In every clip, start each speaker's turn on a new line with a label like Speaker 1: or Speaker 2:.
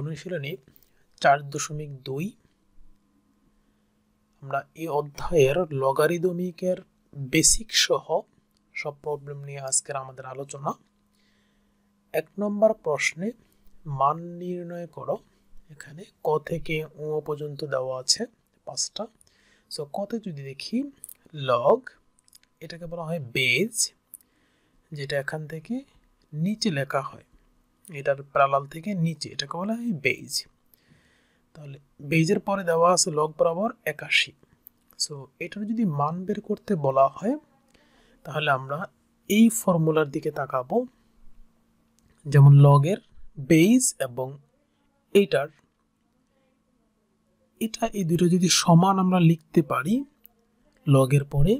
Speaker 1: অনুশীলনে চার দশমিক দুই আমরা এই অধ্যায়ের লগারিদমিকের বেসিক সহ সব প্রবলেম নিয়ে আজকের আমাদের আলোচনা এক নম্বর প্রশ্নে মান নির্ণয় করো এখানে ক থেকে ও পর্যন্ত দেওয়া আছে পাঁচটা সো কতে যদি দেখি লগ এটাকে বলা হয় বেজ যেটা এখান থেকে নিচে লেখা হয় এটার প্রালাল থেকে নিচে এটাকে বলা হয় বেইজ তাহলে বেইজের পরে দেওয়া আছে লগ বরাবর একাশি সো এটার যদি মান বের করতে বলা হয় তাহলে আমরা এই ফর্মুলার দিকে তাকাবো যেমন লগের বেইজ এবং এইটার এটা এই দুটো যদি সমান আমরা লিখতে পারি লগের পরে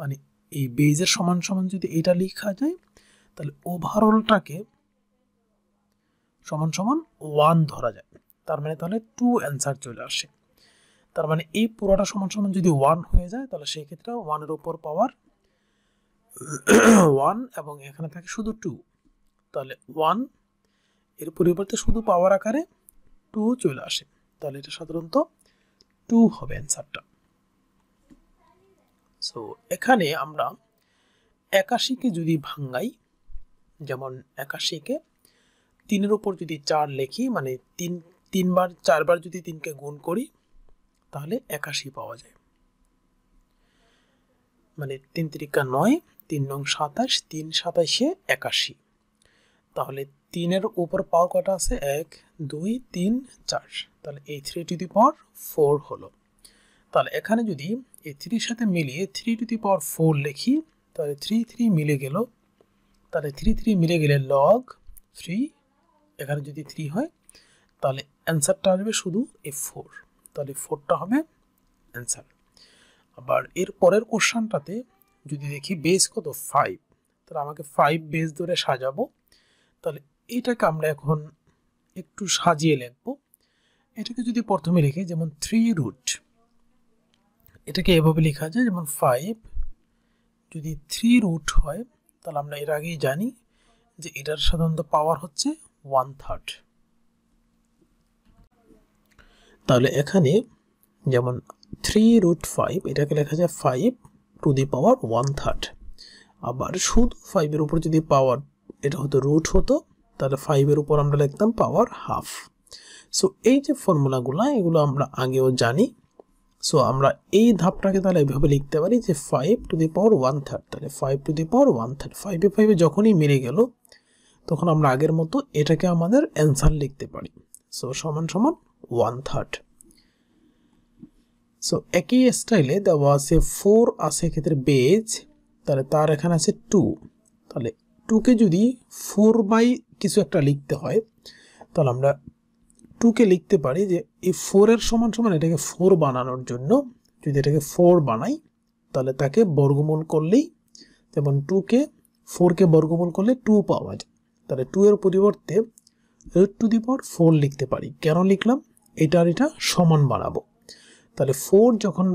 Speaker 1: মানে এই বেইজের সমান সমান যদি এটা লেখা যায় তাহলে ওভারঅলটাকে সমান সমান ওয়ান ধরা যায় তার মানে তাহলে টু অ্যান্সার চলে আসে তার মানে এই পুরোটা সমান সমান যদি ওয়ান হয়ে যায় তাহলে সেই ক্ষেত্রে ওয়ানের ওপর পাওয়ার ওয়ান এবং এখানে থাকে শুধু টু তাহলে ওয়ান এর পরিবর্তে শুধু পাওয়ার আকারে টু চলে আসে তাহলে এটা সাধারণত টু হবে অ্যান্সারটা সো এখানে আমরা একাশিকে যদি ভাঙ্গাই যেমন একাশিকে তিনের উপর যদি চার লেখি মানে তিন তিনবার চারবার যদি তিনকে গুণ করি তাহলে একাশি পাওয়া যায় মানে তিন তিরিকা নয় তিন নং সাতাশ তিন সাতাশে একাশি তাহলে তিনের উপর পাওয়ার কটা আছে এক দুই তিন চার তাহলে এই three to the power four হলো তাহলে এখানে যদি এই থ্রির সাথে মিলিয়ে three to the power four লিখি তাহলে থ্রি থ্রি মিলে গেল তাহলে থ্রি থ্রি মিলে গেলে লগ থ্রি এগারো যদি থ্রি হয় তাহলে অ্যান্সারটা আসবে শুধু এ ফোর তাহলে ফোরটা হবে অ্যান্সার আবার এর পরের কোশ্চানটাতে যদি দেখি বেস কত ফাইভ তাহলে আমাকে ফাইভ বেস ধরে সাজাবো তাহলে এটাকে আমরা এখন একটু সাজিয়ে লিখব এটাকে যদি প্রথমে লিখি যেমন থ্রি রুট এটাকে এভাবে লেখা যায় যেমন ফাইভ যদি থ্রি রুট হয় তাহলে আমরা এর আগেই জানি যে এটার সাধারণত পাওয়ার হচ্ছে ওয়ান থার্ড তাহলে এখানে যেমন থ্রি রুট ফাইভ এটাকে লেখা যায় five to the power one third আবার শুধু ফাইভের উপর যদি পাওয়ার এটা হতো রুট হতো তাহলে ফাইভের উপর আমরা লিখতাম পাওয়ার হাফ সো এই যে ফর্মুলাগুলো এগুলো আমরা আগেও জানি সো আমরা এই ধাপটাকে তাহলে এইভাবে লিখতে পারি যে five to the power one third তাহলে five to the power one third ফাইভে ফাইভে যখনই মিলে গেল তখন আমরা আগের মতো এটাকে আমাদের অ্যান্সার লিখতে পারি সো সমান সমান ওয়ান থার্ড সো একই স্টাইলে দেওয়া আছে ফোর আছে ক্ষেত্রে বেজ তাহলে তার এখানে আছে টু তাহলে টুকে যদি ফোর বাই কিছু একটা লিখতে হয় তাহলে আমরা টুকে লিখতে পারি যে এই ফোরের সমান সমান এটাকে ফোর বানানোর জন্য যদি এটাকে ফোর বানাই তাহলে তাকে বর্গমূল করলেই যেমন টুকে ফোরকে বর্গমূল করলে টু পাওয়া যায় তাহলে টু এর পরিবর্তে eight to the power four লিখতে পারি কেন লিখলাম এটা আর এটা সমান বানাবো তাহলে ফোর যখন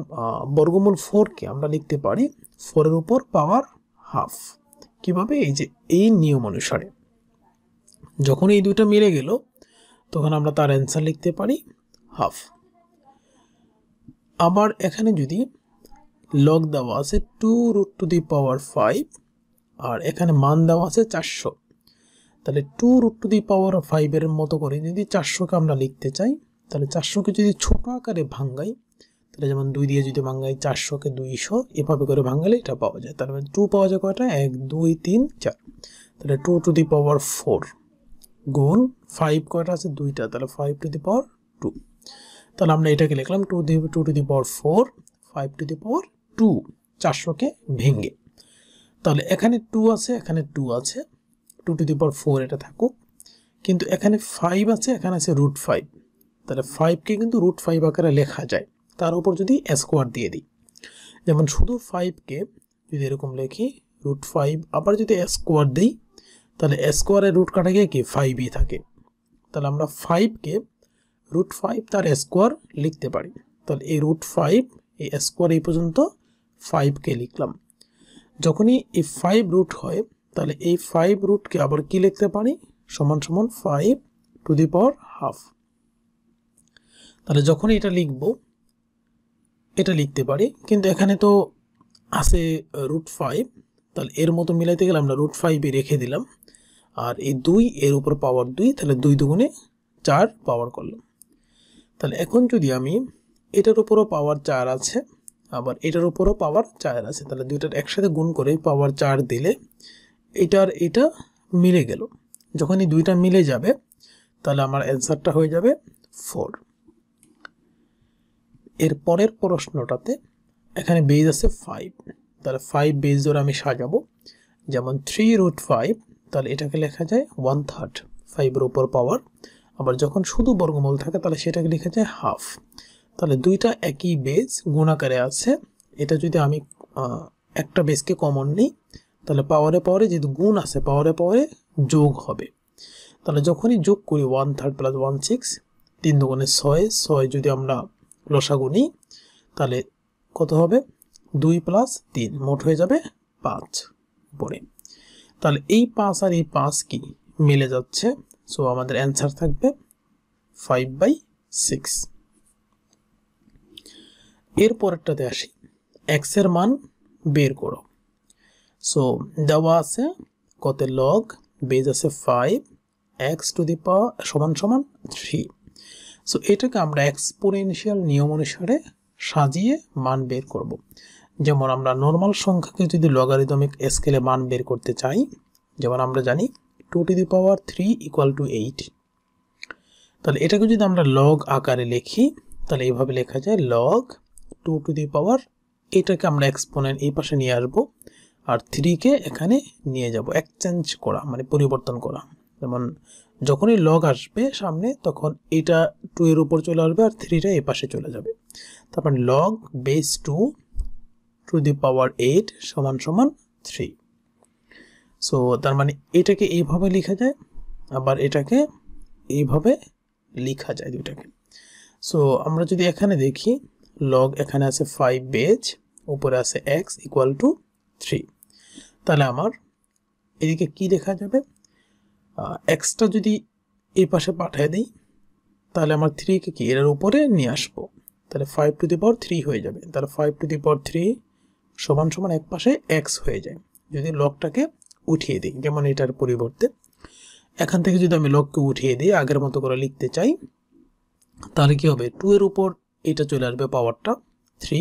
Speaker 1: বর্গমূল ফোরকে আমরা লিখতে পারি ফোরের উপর পাওয়ার হাফ কিভাবে এই যে এই নিয়ম অনুসারে যখন এই দুটো মিলে গেল তখন আমরা তার অ্যান্সার লিখতে পারি হাফ আবার এখানে যদি লগ দেওয়া আছে two root to the power five আর এখানে মান দেওয়া আছে চারশো তাহলে two root to the power ফাইভের মতো করে যদি চারশোকে আমরা লিখতে চাই তাহলে চারশোকে যদি ছোট আকারে ভাঙ্গাই তাহলে যেমন দুই দিয়ে যদি ভাঙ্গাই চারশোকে দুইশো এভাবে করে ভাঙ্গালে এটা পাওয়া যায় তার মানে টু পাওয়া যায় কয়টা এক দুই তিন চার তাহলে two to the power four গুণ ফাইভ কয়টা আছে দুইটা তাহলে five to the power two তাহলে আমরা এটাকে লিখলাম two the two to the power four five to the power two চারশোকে ভেঙ্গে তাহলে এখানে টু আছে এখানে টু আছে 2 to the power 4 এটা থাকো কিন্তু এখানে 5 আছে এখানে আছে √5 তাহলে 5 কে কিন্তু √5 আকারে লেখা যায় তার উপর যদি स्क्वायर দিয়ে দিই যেমন শুধু 5 কে যদি এরকম লেখি √5 اوپر যদি स्क्वायर দেই তাহলে স্কোয়ারের √ কাটলে কি 5ই থাকে তাহলে আমরা 5 কে √5 তার স্কোয়ার লিখতে পারি তাহলে এই √5 এই স্কোয়ার এই পর্যন্ত 5 কে লিখলাম যখনি এই 5 √ হয় তাহলে এই ফাইভ রুটকে আবার কি লিখতে পারি সমান সমান five to the power half তাহলে যখন এটা লিখব এটা লিখতে পারি কিন্তু এখানে তো আছে রুট ফাইভ তাহলে এর মতো মিলাইতে গেলে আমরা রুট ফাইভে রেখে দিলাম আর এই দুই এর উপর পাওয়ার দুই তাহলে দুই দুগুণে চার পাওয়ার করলাম তাহলে এখন যদি আমি এটার উপরও পাওয়ার চার আছে আবার এটার উপরও পাওয়ার চার আছে তাহলে দুইটার একসাথে গুণ করে পাওয়ার চার দিলে এটার এটা মিলে গেল যখন এই দুইটা মিলে যাবে তাহলে আমার অ্যান্সারটা হয়ে যাবে ফোর এর পরের প্রশ্নটাতে এখানে বেজ আছে ফাইভ তাহলে ফাইভ বেজ ধরে আমি সাজাবো যেমন থ্রি রুট ফাইভ তাহলে এটাকে লেখা যায় ওয়ান থার্ড ফাইভের উপর পাওয়ার আবার যখন শুধু বর্গমূল থাকে তাহলে সেটাকে লেখা যায় হাফ তাহলে দুইটা একই বেজ গুণাকারে আছে এটা যদি আমি একটা বেজকে কমন নিই তাহলে পাওয়ারে পাওয়ারে যেহেতু গুণ আছে পাওয়ারে পাওয়ারে যোগ হবে তাহলে যখনই যোগ করি one third plus one sixth তিন দোকানে ছয় ছয় যদি আমরা লসা গুনি তাহলে কত হবে দুই প্লাস তিন মোট হয়ে যাবে পাঁচ উপরে তাহলে এই পাঁচ আর এই পাঁচ কি মিলে যাচ্ছে সো আমাদের অ্যান্সার থাকবে ফাইভ বাই সিক্স এর পরেরটাতে আসি এক্সের মান বের করো সো দেওয়া আছে কত লগ বেজ আছে five x to the power সমান সমান থ্রি সো এটাকে আমরা এক্সপোনেনশিয়াল নিয়ম অনুসারে সাজিয়ে মান বের করব। যেমন আমরা নর্মাল সংখ্যাকে যদি লগারিদমিক স্কেলে মান বের করতে চাই যেমন আমরা জানি two to the power three equal to eight তাহলে এটাকে যদি আমরা লগ আকারে লিখি তাহলে এইভাবে লেখা যায় log two to the power এটাকে আমরা এক্সপোনেন এই পাশে নিয়ে আসবো আর থ্রিকে এখানে নিয়ে যাব এক্সচেঞ্জ করা মানে পরিবর্তন করা যেমন যখনই লগ আসবে সামনে তখন এটা টু এর উপর চলে আসবে আর থ্রিটা এ পাশে চলে যাবে তারপর log base two to the power eight সমান সমান থ্রি সো তার মানে এটাকে এইভাবে লিখা যায় আবার এটাকে এইভাবে লিখা যায় দুটাকে সো আমরা যদি এখানে দেখি লগ এখানে আছে ফাইভ বেজ উপরে আছে এক্স ইকুয়াল টু থ্রি তাহলে আমার এদিকে কি লেখা যাবে এক্সটা যদি এই পাশে পাঠিয়ে দিই তাহলে আমার থ্রিকে কি এর উপরে নিয়ে আসবো তাহলে five to the power three হয়ে যাবে তাহলে five to the power three সমান সমান এক পাশে এক্স হয়ে যায় যদি লকটাকে উঠিয়ে দিই যেমন এটার পরিবর্তে এখান থেকে যদি আমি লককে উঠিয়ে দিই আগের মতো করে লিখতে চাই তাহলে কি হবে টু এর উপর এটা চলে আসবে পাওয়ারটা থ্রি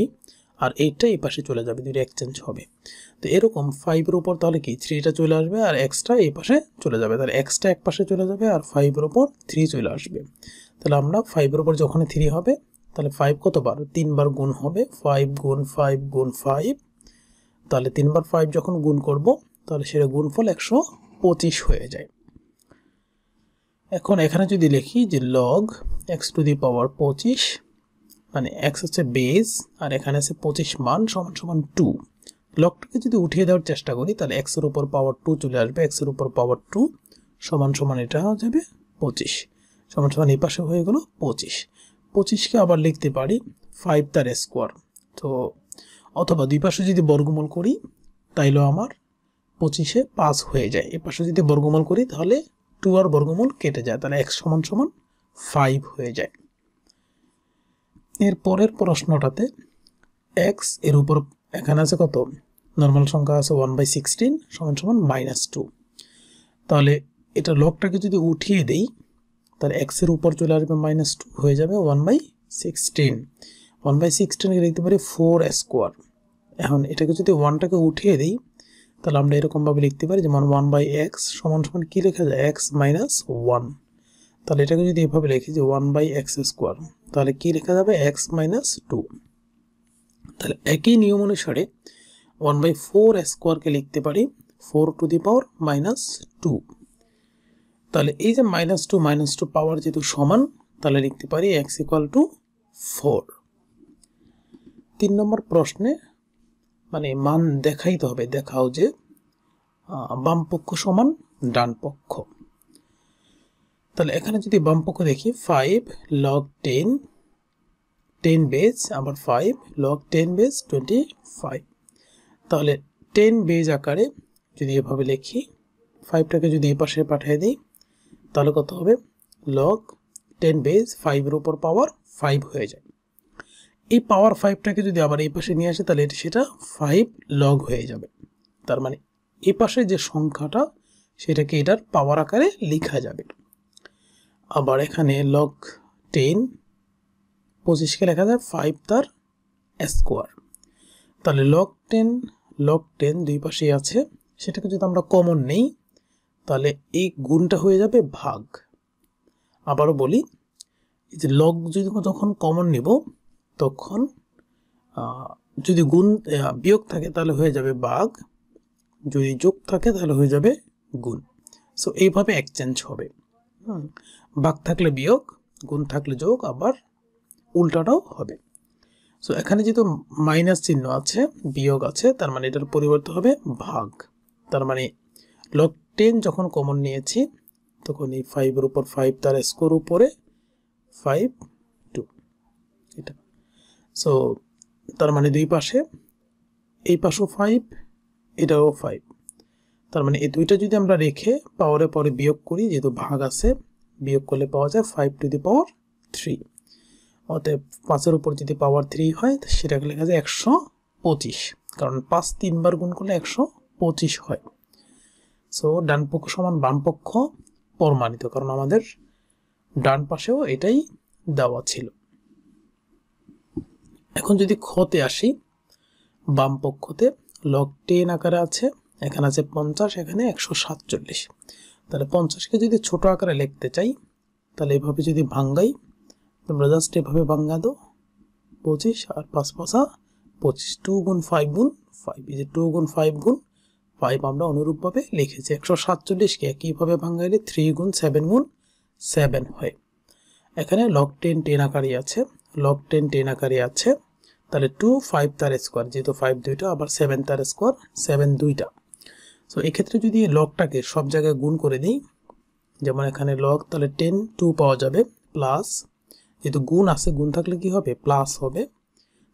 Speaker 1: আর এইটটা এই পাশে চলে যাবে দুটো এক্সচেঞ্জ হবে তো এরকম ফাইভের উপর তাহলে কি থ্রিটা চলে আসবে আর এক্সটা এই পাশে চলে যাবে তাহলে এক্সটা এক পাশে চলে যাবে আর ফাইভের উপর থ্রি চলে আসবে তাহলে আমরা ফাইভের উপর যখন থ্রি হবে তাহলে ফাইভ কতবার তিনবার গুণ হবে ফাইভ গুণ ফাইভ গুণ ফাইভ তাহলে তিনবার ফাইভ যখন গুণ করব তাহলে সেটা গুণফল একশো পঁচিশ হয়ে যায় এখন এখানে যদি লিখি যে log x to the power পঁচিশ মানে এক্স হচ্ছে বেস আর এখানে আছে পঁচিশ মান সমান সমান টু লকটাকে যদি উঠিয়ে দেওয়ার চেষ্টা করি তাহলে এক্সের উপর পাওয়ার টু চলে আসবে এক্সের উপর পাওয়ার টু সমান সমান এটা হয়ে যাবে পঁচিশ সমান সমান এই পাশে হয়ে গেলো পঁচিশ পঁচিশকে আবার লিখতে পারি ফাইভ তার স্কোয়ার তো অথবা দুই পাশে যদি বর্গমূল করি তাইলেও আমার পঁচিশে পাঁচ হয়ে যায় এ পাশে যদি বর্গমূল করি তাহলে টু আর বর্গমূল কেটে যায় তাহলে এক সমান সমান ফাইভ হয়ে যায় এর পরের প্রশ্নটাতে এক্স এর উপর এখানে আছে কত নর্মাল সংখ্যা আছে ওয়ান বাই সিক্সটিন সমান সমান মাইনাস টু তাহলে এটা লকটাকে যদি উঠিয়ে দেই তাহলে এক্সের উপর চলে আসবে মাইনাস টু হয়ে যাবে one by sixteen one by সিক্সটিনকে লিখতে পারি ফোর স্কোয়ার এখন এটাকে যদি ওয়ানটাকে উঠিয়ে দিই তাহলে আমরা এরকমভাবে লিখতে পারি যেমন ওয়ান বাই এক্স সমান সমান কী লেখা যায় এক্স মাইনাস ওয়ান তাহলে এটাকে যদি এভাবে লিখি যে ওয়ান বাই এক্স স্কোয়ার তাহলে কি লেখা যাবে এক্স মাইনাস টু তাহলে একই নিয়ম অনুসারে ওয়ান বাই ফোর স্কোয়ারকে লিখতে পারি four to the power minus two তাহলে এই যে minus two minus two power যেহেতু সমান তাহলে লিখতে পারি এক্স ইকুয়াল টু ফোর তিন নম্বর প্রশ্নে মানে মান দেখাইতে হবে দেখাও যে বাম পক্ষ সমান ডান পক্ষ তাহলে এখানে যদি বাম পক্ষ দেখি five log ten ten base আবার five log ten base twenty five তাহলে টেন বেজ আকারে যদি এভাবে লিখি ফাইভটাকে যদি এপাশে পাশে পাঠিয়ে দিই তাহলে কত হবে লগ টেন বেজ ফাইভের উপর পাওয়ার ফাইভ হয়ে যায় এই পাওয়ার ফাইভটাকে যদি আবার এই পাশে নিয়ে আসে তাহলে এটি সেটা ফাইভ লগ হয়ে যাবে তার মানে এ পাশে যে সংখ্যাটা সেটাকে এটার পাওয়ার আকারে লেখা যাবে আবার এখানে লগ টেন পঁচিশকে লেখা যায় ফাইভ তার স্কোয়ার তাহলে লগ টেন লগ টেন দুই পাশেই আছে সেটাকে যদি আমরা কমন নেই তাহলে এই গুণটা হয়ে যাবে ভাগ আবারও বলি যে লগ যদি যখন কমন নেব তখন যদি গুণ বিয়োগ থাকে তাহলে হয়ে যাবে বাঘ যদি যোগ থাকে তাহলে হয়ে যাবে গুণ সো এইভাবে এক্সচেঞ্জ হবে ভাগ থাকলে বিয়োগ গুণ থাকলে যোগ আবার উল্টাটাও হবে সো এখানে যেহেতু মাইনাস চিহ্ন আছে বিয়োগ আছে তার মানে এটার পরিবর্তে হবে ভাগ তার মানে লক টেন যখন কমন নিয়েছি তখন এই ফাইভের উপর ফাইভ তার স্কোর উপরে ফাইভ টু এটা সো তার মানে দুই পাশে এই পাশেও ফাইভ এটাও ফাইভ তার মানে এই দুইটা যদি আমরা রেখে পাওয়ারে পরে বিয়োগ করি যেহেতু ভাগ আছে বিয়োগ করলে পাওয়া যায় five to the power three অতএব পাঁচের উপর যদি পাওয়ার থ্রি হয় সেটাকে লেখা যায় একশো পঁচিশ কারণ পাঁচ তিনবার গুণ করলে একশো পঁচিশ হয় সো ডান পক্ষ সমান বাম পক্ষ প্রমাণিত কারণ আমাদের ডান পাশেও এটাই দেওয়া ছিল এখন যদি ক্ষতে আসি বাম পক্ষতে লক টেন আকারে আছে এখানে আছে পঞ্চাশ এখানে একশো সাতচল্লিশ তাহলে পঞ্চাশকে যদি ছোট আকারে লিখতে চাই তাহলে এভাবে যদি ভাঙ্গাই তোমরা জাস্ট এভাবে ভাঙ্গা দো পঁচিশ আর পাঁচ পাঁচা পঁচিশ টু গুণ ফাইভ গুণ ফাইভ এই যে টু গুণ ফাইভ গুণ ফাইভ আমরা অনুরূপভাবে লিখেছি একশো সাতচল্লিশকে একইভাবে ভাঙ্গাইলে থ্রি গুণ সেভেন গুণ সেভেন হয় এখানে লক টেন টেন আকারই আছে লক টেন টেন আকারই আছে তাহলে টু ফাইভ তার স্কোয়ার যেহেতু ফাইভ দুইটা আবার সেভেন তার স্কোয়ার সেভেন দুইটা সো এক্ষেত্রে যদি লগটাকে সব জায়গায় গুণ করে দিই যেমন এখানে লগ তাহলে টেন টু পাওয়া যাবে প্লাস যেহেতু গুণ আছে গুণ থাকলে কি হবে প্লাস হবে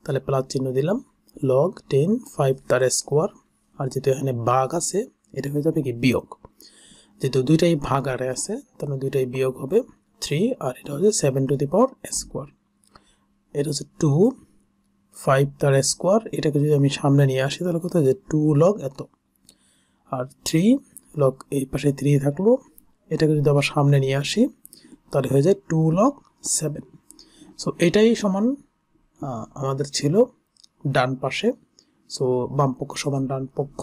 Speaker 1: তাহলে প্লাস চিহ্ন দিলাম লগ টেন ফাইভ তার স্কোয়ার আর যেহেতু এখানে বাঘ আছে এটা হয়ে যাবে কি বিয়োগ যেহেতু দুইটাই ভাগ আরে আছে তাহলে মানে দুইটাই বিয়োগ হবে থ্রি আর এটা হচ্ছে seven to the power square এটা হচ্ছে টু ফাইভ তার স্কোয়ার এটাকে যদি আমি সামনে নিয়ে আসি তাহলে কোথায় যে টু লগ এত আর থ্রি লক এই পাশে থ্রি থাকলো এটাকে যদি আবার সামনে নিয়ে আসি তাহলে হয়ে যায় টু লক সেভেন সো এটাই সমান আমাদের ছিল ডান পাশে সো বামপক্ষ সমান ডান পক্ষ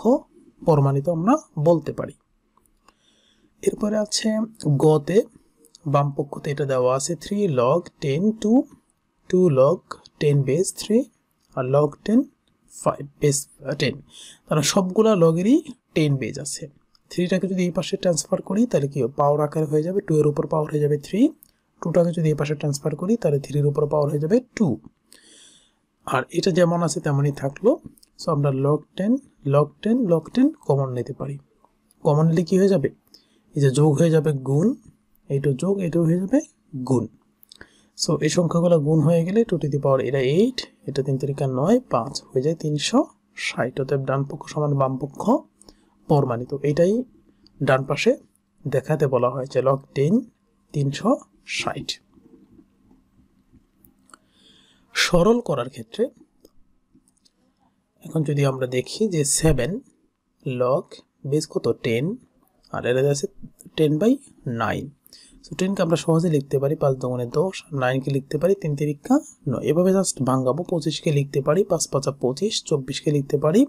Speaker 1: প্রমাণিত আমরা বলতে পারি এরপরে আছে গতে বামপক্ষতে এটা দেওয়া আছে three log ten two two log ten base three আর log ten five base ten তারা সবগুলা লগেরই টেন পেয়ে যাচ্ছে থ্রিটাকে যদি এই পাশে ট্রান্সফার করি তাহলে কি পাওয়ার আকারে হয়ে যাবে টু এর উপর পাওয়ার হয়ে যাবে থ্রি টুটাকে যদি এই পাশে ট্রান্সফার করি তাহলে থ্রির উপর পাওয়ার হয়ে যাবে টু আর এটা যেমন আছে তেমনই থাকলো সো আমরা log ten log ten log ten common নিতে পারি কমন নিলে কী হয়ে যাবে এই যে যোগ হয়ে যাবে গুণ এইটো যোগ এটাও হয়ে যাবে গুণ সো এই সংখ্যাগুলো গুণ হয়ে গেলে টু টু দি পাওয়ার এটা এইট এটা তিন তারিখা নয় পাঁচ হয়ে যায় তিনশো ষাট অতএব ডান পক্ষ সমান বাম পক্ষ প্রমাণিত এটাই ডান পাশে দেখাতে বলা হয়েছে লগ টেন তিনশো ষাট সরল করার ক্ষেত্রে এখন যদি আমরা দেখি যে সেভেন লগ বেশ কত টেন আর এর আছে টেন বাই নাইন সো টেনকে আমরা সহজে লিখতে পারি পাঁচ দমনে দশ নাইনকে লিখতে পারি তিন তিরিক্ষা নয় এভাবে জাস্ট ভাঙ্গাবো পঁচিশকে লিখতে পারি পাঁচ পাঁচা পঁচিশ চব্বিশকে লিখতে পারি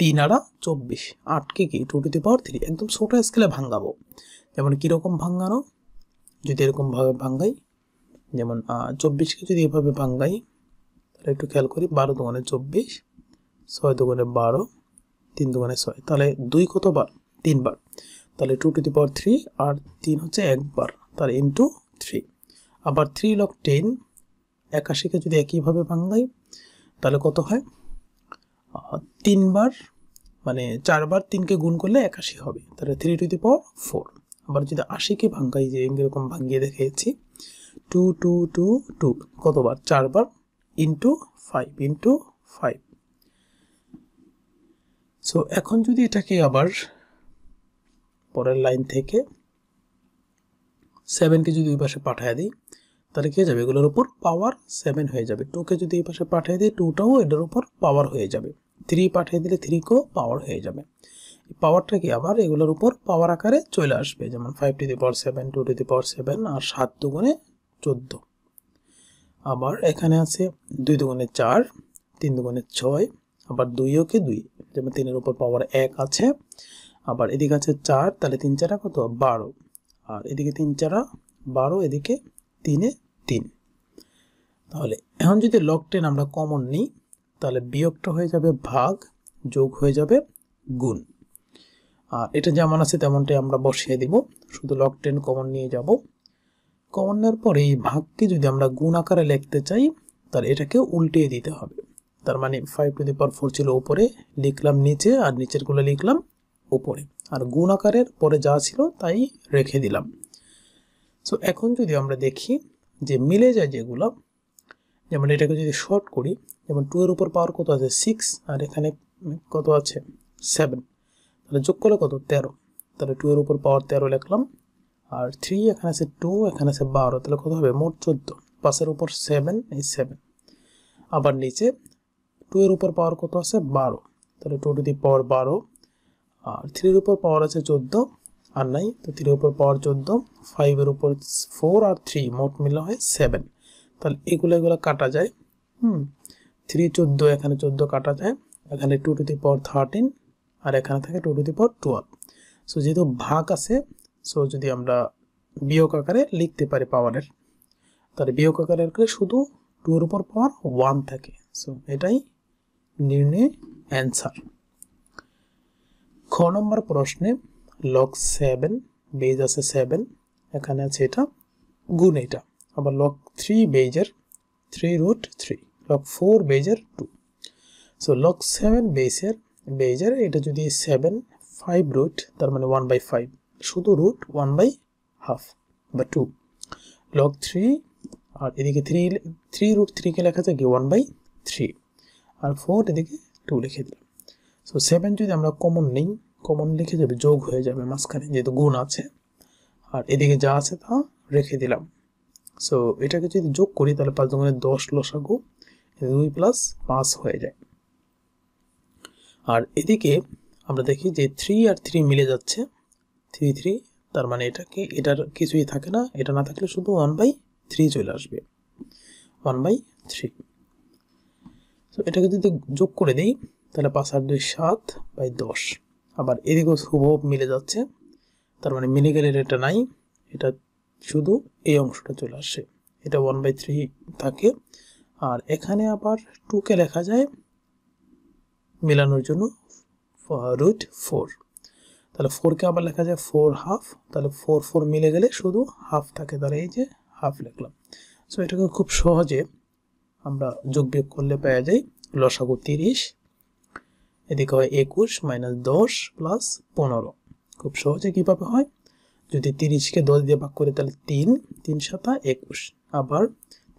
Speaker 1: তিন আড়া চব্বিশ আটকে কি two to the power three একদম ছোটো স্কেলে ভাঙ্গাবো যেমন কীরকম ভাঙ্গানো যদি এরকমভাবে ভাঙ্গাই যেমন চব্বিশকে যদি এভাবে ভাঙ্গাই তাহলে একটু খেয়াল করি বারো দোকানে চব্বিশ ছয় দোকানে বারো তিন দোকানে ছয় তাহলে দুই কতবার তিনবার তাহলে two to the power three আর তিন হচ্ছে একবার তার ইন্টু থ্রি আবার থ্রি লক টেন একাশিকে যদি একইভাবে ভাঙ্গাই তাহলে কত হয় তিনবার মানে চারবার তিনকে গুণ করলে একাশি হবে তাহলে three to the power four আবার যদি আশিকে ভাঙ্গাই যে এরকম ভাঙ্গিয়ে দেখিয়েছি টু টু টু টু কতবার চারবার into five into five so এখন যদি এটাকে আবার পরের লাইন থেকে সেভেনকে যদি ওই পাশে পাঠিয়ে দিই তাহলে কী যাবে এগুলোর উপর পাওয়ার সেভেন হয়ে যাবে টুকে যদি এই পাশে পাঠিয়ে দিই টুটাও এটার উপর পাওয়ার হয়ে যাবে থ্রি পাঠিয়ে দিলে থ্রিকেও পাওয়ার হয়ে যাবে পাওয়ারটা কি আবার এগুলোর উপর পাওয়ার আকারে চলে আসবে যেমন five to the power seven two to the power seven আর সাত দুগুণে চোদ্দ আবার এখানে আছে দুই দুগুণে চার তিন দুগুণে ছয় আবার দুইওকে দুই যেমন তিনের উপর পাওয়ার এক আছে আবার এদিকে আছে চার তাহলে তিন চারা কত বারো আর এদিকে তিন চারা বারো এদিকে তিনে তিন তাহলে এখন যদি লক টেন আমরা কমন নিই তাহলে বিয়োগটা হয়ে যাবে ভাগ যোগ হয়ে যাবে গুণ আর এটা যেমন আছে তেমনটাই আমরা বসিয়ে দিব শুধু লক টেন কমন নিয়ে যাব কমন নেওয়ার পরে এই ভাগকে যদি আমরা গুণ আকারে লিখতে চাই তাহলে এটাকে উল্টিয়ে দিতে হবে তার মানে five to the power four ছিল উপরে লিখলাম নিচে আর নিচেরগুলো লিখলাম উপরে আর গুণ আকারের পরে যা ছিল তাই রেখে দিলাম সো এখন যদি আমরা দেখি যে মিলে যায় যেগুলো যেমন এটাকে যদি শর্ট করি যেমন টু এর উপর পাওয়ার কত আছে সিক্স আর এখানে কত আছে সেভেন তাহলে যোগ করলে কত তেরো তাহলে টু এর উপর পাওয়ার তেরো লিখলাম আর থ্রি এখানে আছে টু এখানে আছে বারো তাহলে কত হবে মোট চোদ্দ পাশের উপর সেভেন এই সেভেন আবার নিচে টু এর উপর পাওয়ার কত আছে বারো তাহলে টু টু দি পাওয়ার বারো আর থ্রির উপর পাওয়ার আছে চোদ্দো আর নাই তো থ্রির উপর পাওয়ার চোদ্দ ফাইভের উপর ফোর আর থ্রি মোট মিলে হয় সেভেন তাহলে এগুলো এগুলো কাটা যায় হুম থ্রি চোদ্দ এখানে চোদ্দো কাটা যায় এখানে টু টু দি পর থার্টিন আর এখানে থাকে টু টু দি পর টুয়েলভ সো যেহেতু ভাগ আছে সো যদি আমরা বিয়োগ আকারে লিখতে পারি পাওয়ারের তাহলে বিয়োগ আকারের করে শুধু টুর উপর পাওয়ার ওয়ান থাকে সো এটাই নির্ণয় অ্যান্সার খ নম্বর প্রশ্নে লক সেভেন বেজ আছে সেভেন এখানে আছে এটা গুণ এটা আবার লক থ্রি বেজের three root three log four বেজের টু সো লক সেভেন বেসের বেজের এটা যদি সেভেন ফাইভ রুট তার মানে ওয়ান বাই ফাইভ শুধু রুট ওয়ান বাই হাফ বা টু লক থ্রি আর এদিকে থ্রি থ্রি রুট থ্রিকে লেখা থাকে ওয়ান বাই থ্রি আর ফোর এদিকে টু লিখে দিলাম সো সেভেন যদি আমরা কমন নিই কমন লিখে যাবে যোগ হয়ে যাবে মাঝখানে যেহেতু গুণ আছে আর এদিকে যা আছে তা রেখে দিলাম সো এটাকে যদি যোগ করি তাহলে পাঁচ দুগুণে দশ লসাগু দুই প্লাস পাঁচ হয়ে যায় আর এদিকে আমরা দেখি যে থ্রি আর থ্রি মিলে যাচ্ছে থ্রি থ্রি তার মানে এটাকে এটার কিছুই থাকে না এটা না থাকলে শুধু ওয়ান বাই থ্রি চলে আসবে ওয়ান বাই থ্রি তো এটাকে যদি যোগ করে দিই তাহলে পাঁচ আট দুই সাত বাই দশ আবার এদিকেও শুভ মিলে যাচ্ছে তার মানে মিলে গেলে এটা নাই এটা শুধু এই অংশটা চলে আসে এটা ওয়ান বাই থ্রি থাকে আর এখানে আবার টুকে লেখা যায় মেলানোর জন্য রুট ফোর তাহলে ফোরকে আবার লেখা যায় ফোর হাফ তাহলে ফোর ফোর মিলে গেলে শুধু হাফ থাকে তাহলে এই যে হাফ লিখলাম সো এটাকে খুব সহজে আমরা যোগ বিয়োগ করলে পাওয়া যায় লসাগু তিরিশ এদিকে হয় একুশ মাইনাস দশ প্লাস পনেরো খুব সহজে কীভাবে হয় যদি তিরিশকে দশ দিয়ে ভাগ করে তাহলে তিন তিন সাতা একুশ আবার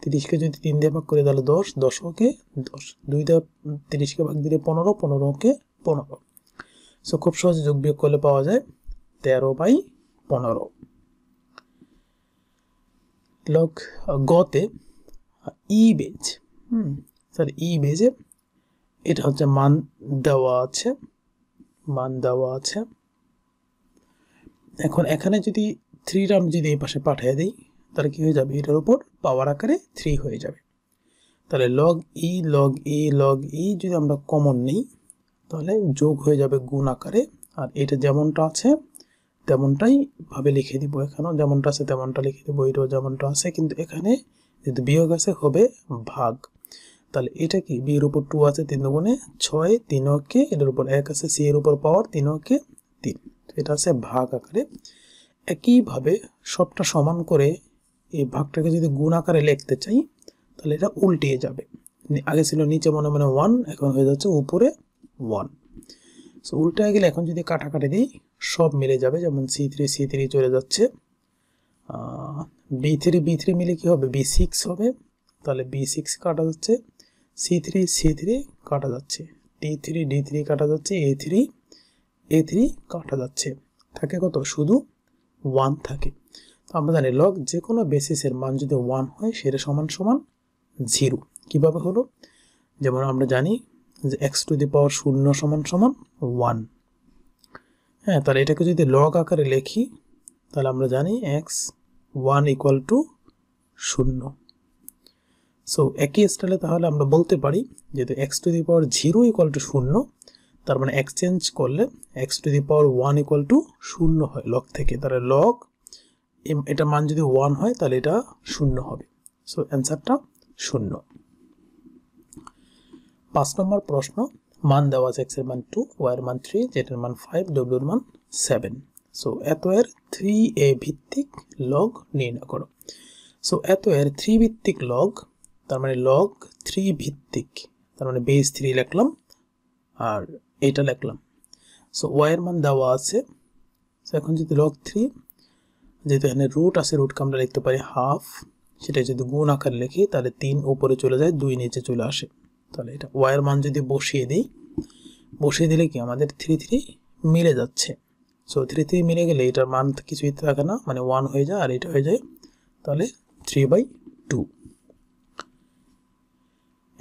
Speaker 1: তিরিশকে যদি তিন দিয়ে ভাগ করি তাহলে দশ ওকে দশ দুই দিয়ে তিরিশকে ভাগ দিলে পনেরো পনেরোকে পনেরো সো খুব সহজে যোগ বিয়োগ করলে পাওয়া যায় তেরো বাই পনেরো লক গতে ই বেজ হুম স্যার ই বেজে এটা হচ্ছে মান দেওয়া আছে মান দেওয়া আছে এখন এখানে যদি থ্রি রাম যদি এই পাশে পাঠিয়ে দিই তাহলে কী হয়ে যাবে এটার উপর পাওয়ার আকারে থ্রি হয়ে যাবে তাহলে log e log a log e যদি আমরা কমন নিই তাহলে যোগ হয়ে যাবে গুণ আকারে আর এটা যেমনটা আছে তেমনটাই ভাবে লিখে দিব এখানেও যেমনটা আছে তেমনটা লিখে দিব এটাও যেমনটা আছে কিন্তু এখানে যদি বিয়োগ আছে হবে ভাগ তাহলে এটা কি বিয়ের উপর টু আছে তিন গুণে ছয় তিন অকে এটার উপর এক আছে সি এর উপর পাওয়ার তিন অকে তিন এটা আছে ভাগ আকারে একইভাবে সবটা সমান করে এই ভাগটাকে যদি গুণ আকারে লিখতে চাই তাহলে এটা উল্টিয়ে যাবে আগে ছিল নিচে মনে মনে ওয়ান এখন হয়ে যাচ্ছে উপরে ওয়ান সো উল্টে গেলে এখন যদি কাটাকাটি দিই সব মিলে যাবে যেমন সি থ্রি সি থ্রি চলে যাচ্ছে বি থ্রি বি থ্রি মিলে কী হবে বি সিক্স হবে তাহলে বি সিক্স কাটা যাচ্ছে সি থ্রি সি থ্রি কাটা যাচ্ছে ডি থ্রি ডি থ্রি কাটা যাচ্ছে এ থ্রি এ থ্রি কাটা যাচ্ছে থাকে কত শুধু ওয়ান থাকে তো আমরা জানি লগ যে কোনো বেসিসের মান যদি ওয়ান হয় সেটা সমান সমান জিরো কীভাবে হলো যেমন আমরা জানি যে এক্স টু দি পাওয়ার শূন্য সমান সমান ওয়ান হ্যাঁ তাহলে এটাকে যদি লগ আকারে লেখি তাহলে আমরা জানি এক্স ওয়ান ইকুয়াল টু শূন্য সো একই স্টাইলে তাহলে আমরা বলতে পারি যেহেতু x to the power zero equal to শূন্য তার মানে এক্সচেঞ্জ করলে x to the power one equal to শূন্য হয় লগ থেকে তাহলে লগ এটা মান যদি ওয়ান হয় তাহলে এটা শূন্য হবে সো অ্যান্সারটা শূন্য পাঁচ নম্বর প্রশ্ন মান দেওয়া আছে এক্সের মান টু ওয়ার মান থ্রি জেটের মান ফাইভ ডব্লিউর মান সেভেন সো এত এর থ্রি এ ভিত্তিক লগ নির্ণয় করো সো এত এর থ্রি ভিত্তিক লগ তার মানে লগ থ্রি ভিত্তিক তার মানে বেস থ্রি লেখলাম আর এটা লিখলাম সো ওয়াইয়ের মান দেওয়া আছে সো এখন যদি লগ থ্রি যেহেতু এখানে রুট আছে রুটকে আমরা লিখতে পারি হাফ সেটা যদি গুণ আকারে লিখি তাহলে তিন উপরে চলে যায় দুই নিচে চলে আসে তাহলে এটা ওয়ার মান যদি বসিয়ে দিই বসিয়ে দিলে কি আমাদের থ্রি থ্রি মিলে যাচ্ছে সো থ্রি থ্রি মিলে গেলে এটার মান কিছুই থাকে না মানে ওয়ান হয়ে যায় আর এটা হয়ে যায় তাহলে থ্রি বাই টু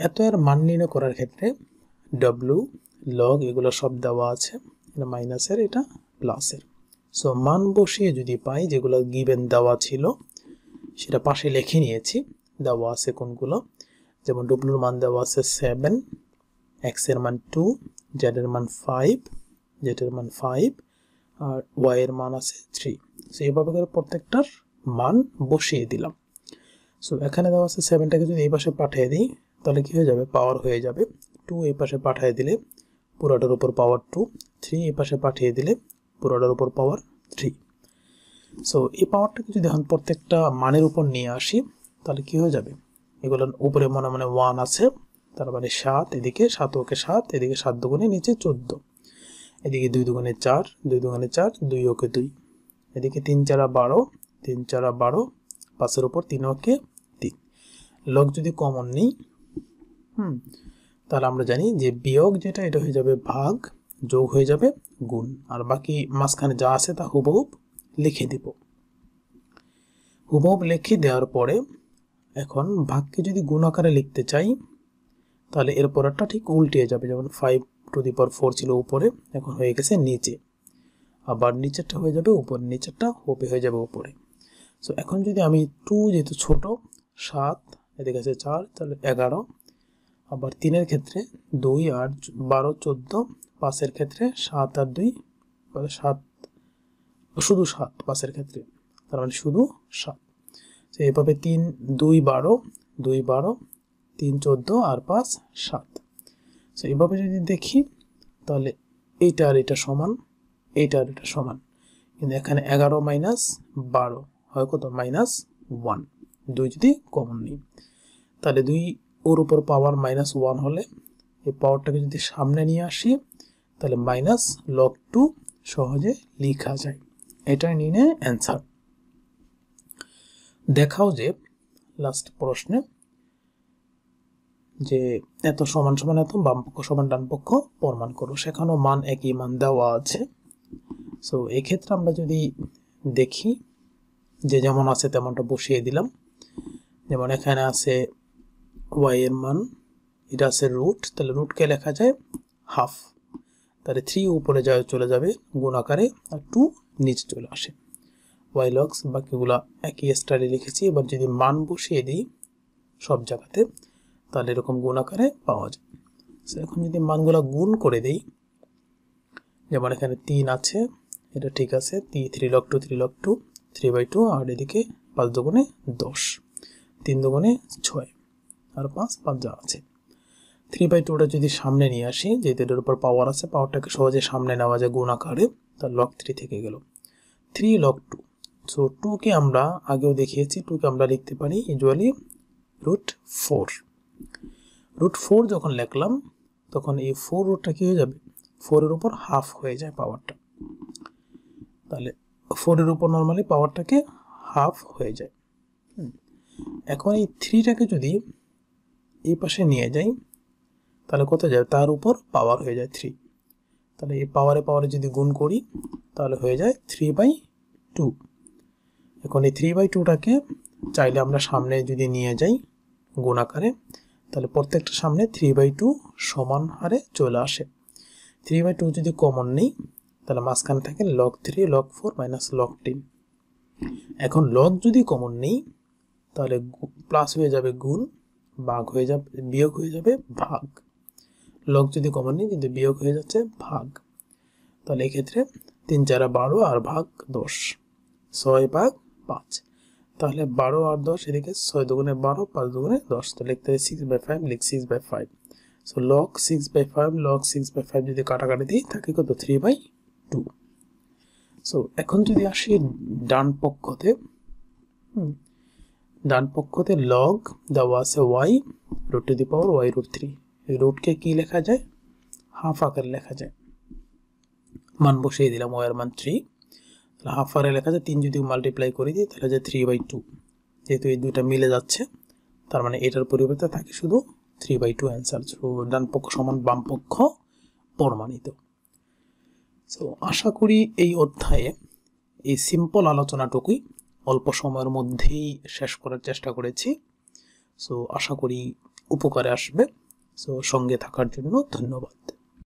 Speaker 1: এত এর মান নির্ণয় করার ক্ষেত্রে ডব্লু লগ এগুলো সব দেওয়া আছে এটা মাইনাসের এটা প্লাসের সো মান বসিয়ে যদি পাই যেগুলো গিভেন দেওয়া ছিল সেটা পাশে লিখে নিয়েছি দেওয়া আছে কোনগুলো যেমন ডব্লুর মান দেওয়া আছে সেভেন এক্সের মান টু জেডের মান ফাইভ জেডের মান ফাইভ আর ওয়াইয়ের মান আছে থ্রি সো এইভাবে করে প্রত্যেকটার মান বসিয়ে দিলাম সো এখানে দেওয়া আছে সেভেনটাকে যদি এই পাশে পাঠিয়ে দিই তাহলে কী হয়ে যাবে পাওয়ার হয়ে যাবে টু এই পাশে পাঠিয়ে দিলে পুরোটার উপর পাওয়ার টু থ্রি এই পাশে পাঠিয়ে দিলে পুরোটার উপর পাওয়ার থ্রি সো এই পাওয়ারটাকে যদি এখন প্রত্যেকটা মানের উপর নিয়ে আসি তাহলে কি হয়ে যাবে এগুলোর উপরে মনে মনে ওয়ান আছে তার মানে সাত এদিকে সাত ওকে সাত এদিকে সাত দুগুণে নিচে চোদ্দ এদিকে দুই দুগুণে চার দুই দুগুণে চার দুই ওকে দুই এদিকে তিন চারা বারো তিন চারা বারো পাঁচের ওপর তিন ওকে তিন লগ যদি কমন নেই হুম তাহলে আমরা জানি যে বিয়োগ যেটা এটা হয়ে যাবে ভাগ যোগ হয়ে যাবে গুণ আর বাকি মাঝখানে যা আছে তা হুবহুব লিখে দিব হুবহুব লিখে দেওয়ার পরে এখন ভাগকে যদি গুণ আকারে লিখতে চাই তাহলে এর পরেরটা ঠিক উল্টিয়ে যাবে যেমন five to the power four ছিল উপরে এখন হয়ে গেছে নিচে আবার নিচেরটা হয়ে যাবে উপর নিচেরটা হোপে হয়ে যাবে উপরে সো এখন যদি আমি টু যেহেতু ছোট সাত এদিকে আছে চার তাহলে এগারো আবার তিনের ক্ষেত্রে দুই আট বারো চোদ্দো পাঁচের ক্ষেত্রে সাত আর দুই মানে সাত শুধু সাত পাঁচের ক্ষেত্রে তার মানে শুধু সাত তো এভাবে তিন দুই বারো দুই বারো তিন চোদ্দো আর পাঁচ সাত তো এভাবে যদি দেখি তাহলে এইটা আর এটা সমান এইটা আর এটা সমান কিন্তু এখানে এগারো মাইনাস বারো হয় কত মাইনাস ওয়ান দুই যদি কমন নিই তাহলে দুই ওর উপর পাওয়ার মাইনাস ওয়ান হলে এই পাওয়ারটাকে যদি সামনে নিয়ে আসি তাহলে মাইনাস লগ টু সহজে লেখা যায় এটা নিয়ে অ্যান্সার দেখাও যে লাস্ট প্রশ্নে যে এত সমান সমান এত বাম পক্ষ সমান ডানপক্ষ প্রমাণ করো সেখানেও মান একই মান দেওয়া আছে সো এক্ষেত্রে আমরা যদি দেখি যে যেমন আছে তেমনটা বসিয়ে দিলাম যেমন এখানে আছে ওয়াই এর মান এটা আছে রুট তাহলে রুটকে লেখা যায় হাফ তাহলে থ্রি উপরে যা চলে যাবে গুণ আকারে আর টু নিচে চলে আসে ওয়াইলক্স বাকিগুলো একই স্টাইলে লিখেছি এবার যদি মান বসিয়ে দিই সব জায়গাতে তাহলে এরকম গুণ আকারে পাওয়া যায় এখন যদি মানগুলো গুণ করে দিই যেমন এখানে তিন আছে এটা ঠিক আছে তি three log two three log two three by two আর এদিকে পাঁচ দুগুণে দশ তিন দুগুণে ছয় আর পাঁচ পাঁচ যা আছে থ্রি বাই টুটা যদি সামনে নিয়ে আসি যেহেতু এটার উপর পাওয়ার আছে পাওয়ারটাকে সহজে সামনে নেওয়া যায় গুণ আকারে তার লক থ্রি থেকে গেল থ্রি লক টু সো টুকে আমরা আগেও দেখিয়েছি টুকে আমরা লিখতে পারি usually root four root four যখন লিখলাম তখন এই ফোর রুটটা কী হয়ে যাবে ফোরের উপর হাফ হয়ে যায় পাওয়ারটা তাহলে ফোরের উপর নর্মালি পাওয়ারটাকে হাফ হয়ে যায় এখন এই থ্রিটাকে যদি এই পাশে নিয়ে যাই তাহলে কত যাবে তার উপর পাওয়ার হয়ে যায় থ্রি তাহলে এই পাওয়ারে পাওয়ারে যদি গুণ করি তাহলে হয়ে যায় থ্রি বাই টু এখন এই থ্রি বাই টুটাকে চাইলে আমরা সামনে যদি নিয়ে যাই গুণ আকারে তাহলে প্রত্যেকটা সামনে থ্রি বাই টু সমান হারে চলে আসে থ্রি বাই টু যদি কমন নেই তাহলে মাঝখানে থাকে log three log four minus log ten এখন লক যদি কমন নেই তাহলে প্লাস হয়ে যাবে গুণ ভাগ হয়ে যাবে বিয়োগ হয়ে যাবে ভাগ লগ যদি কমন নেই কিন্তু বিয়োগ হয়ে যাচ্ছে ভাগ তাহলে এক্ষেত্রে তিন চারা বারো আর ভাগ দশ ছয় ভাগ পাঁচ তাহলে বারো আর দশ এদিকে ছয় দুগুণে বারো পাঁচ দুগুণে দশ তো লিখতে হবে সিক্স বাই ফাইভ লিখ six by five so log six by five log six by five যদি কাটাকাটি দিই থাকে কত থ্রি বাই টু সো এখন যদি আসি ডান পক্ষতে ডান পক্ষতে লগ দেওয়া আছে y root to the power y root three রুটকে কি লেখা যায় হাফ আকারে লেখা যায় মান বসিয়ে দিলাম ওয়ার মান থ্রি তাহলে হাফ আকারে লেখা যায় তিন যদি মাল্টিপ্লাই করে দিই তাহলে যায় থ্রি বাই টু যেহেতু এই দুইটা মিলে যাচ্ছে তার মানে এটার পরিবর্তে থাকে শুধু থ্রি বাই টু অ্যান্সার ডান পক্ষ সমান বাম পক্ষ প্রমাণিত সো আশা করি এই অধ্যায়ে এই সিম্পল আলোচনাটুকুই অল্প সময়ের মধ্যেই শেষ করার চেষ্টা করেছি সো আশা করি উপকারে আসবে সো সঙ্গে থাকার জন্য ধন্যবাদ